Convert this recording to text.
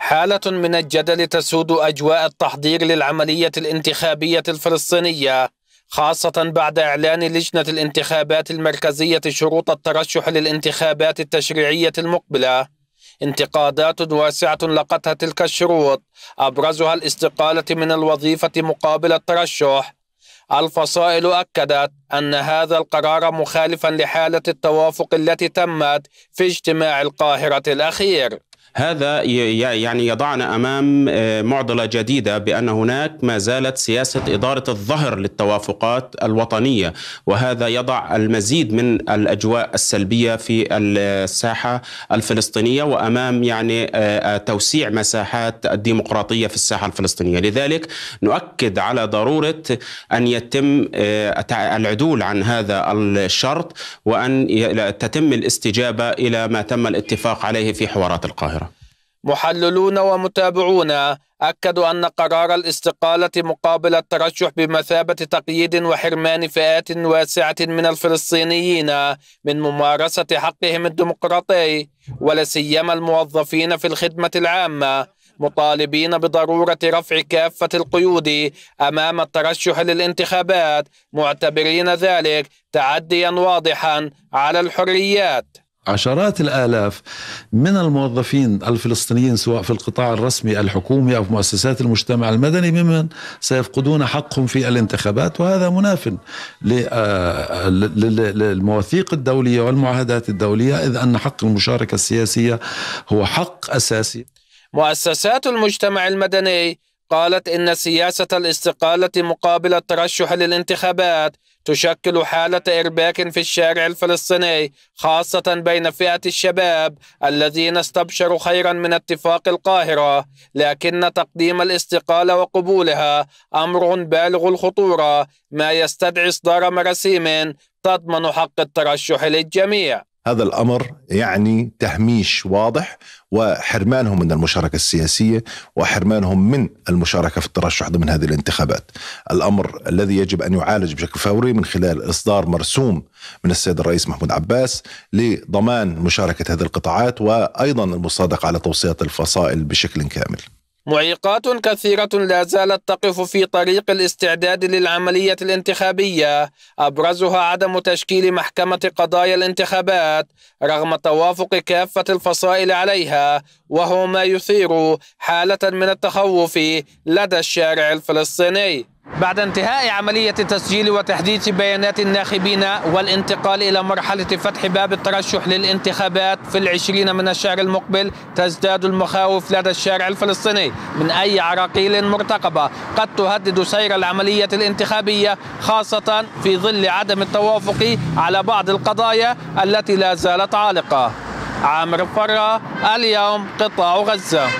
حالة من الجدل تسود أجواء التحضير للعملية الانتخابية الفلسطينية خاصة بعد إعلان لجنة الانتخابات المركزية شروط الترشح للانتخابات التشريعية المقبلة انتقادات واسعة لقتها تلك الشروط أبرزها الاستقالة من الوظيفة مقابل الترشح الفصائل أكدت أن هذا القرار مخالفا لحالة التوافق التي تمت في اجتماع القاهرة الأخير هذا يعني يضعنا امام آه، معضله جديده بان هناك ما زالت سياسه اداره الظهر للتوافقات الوطنيه وهذا يضع المزيد من الاجواء السلبيه في الساحه الفلسطينيه وامام يعني آه، توسيع مساحات الديمقراطيه في الساحه الفلسطينيه، لذلك نؤكد على ضروره ان يتم آه، العدول عن هذا الشرط وان تتم الاستجابه الى ما تم الاتفاق عليه في حوارات القاهره. محللون ومتابعون أكدوا أن قرار الاستقالة مقابل الترشح بمثابة تقييد وحرمان فئات واسعة من الفلسطينيين من ممارسة حقهم الديمقراطي ولا سيما الموظفين في الخدمة العامة مطالبين بضرورة رفع كافة القيود أمام الترشح للانتخابات معتبرين ذلك تعديا واضحا على الحريات عشرات الآلاف من الموظفين الفلسطينيين سواء في القطاع الرسمي الحكومي أو في مؤسسات المجتمع المدني ممن سيفقدون حقهم في الانتخابات وهذا مناف آه، للمواثيق الدولية والمعاهدات الدولية إذ أن حق المشاركة السياسية هو حق أساسي مؤسسات المجتمع المدني قالت إن سياسة الاستقالة مقابل الترشح للانتخابات تشكل حالة إرباك في الشارع الفلسطيني خاصة بين فئة الشباب الذين استبشروا خيرا من اتفاق القاهرة لكن تقديم الاستقالة وقبولها أمر بالغ الخطورة ما يستدعي إصدار مراسيم تضمن حق الترشح للجميع هذا الامر يعني تهميش واضح وحرمانهم من المشاركه السياسيه وحرمانهم من المشاركه في الترشح ضمن هذه الانتخابات. الامر الذي يجب ان يعالج بشكل فوري من خلال اصدار مرسوم من السيد الرئيس محمود عباس لضمان مشاركه هذه القطاعات وايضا المصادقه على توصيات الفصائل بشكل كامل. معيقات كثيرة لا زالت تقف في طريق الاستعداد للعملية الانتخابية أبرزها عدم تشكيل محكمة قضايا الانتخابات رغم توافق كافة الفصائل عليها وهو ما يثير حالة من التخوف لدى الشارع الفلسطيني بعد انتهاء عملية تسجيل وتحديث بيانات الناخبين والانتقال إلى مرحلة فتح باب الترشح للانتخابات في العشرين من الشهر المقبل تزداد المخاوف لدى الشارع الفلسطيني من أي عراقيل مرتقبة قد تهدد سير العملية الانتخابية خاصة في ظل عدم التوافق على بعض القضايا التي لا زالت عالقة عامر فرة اليوم قطاع غزة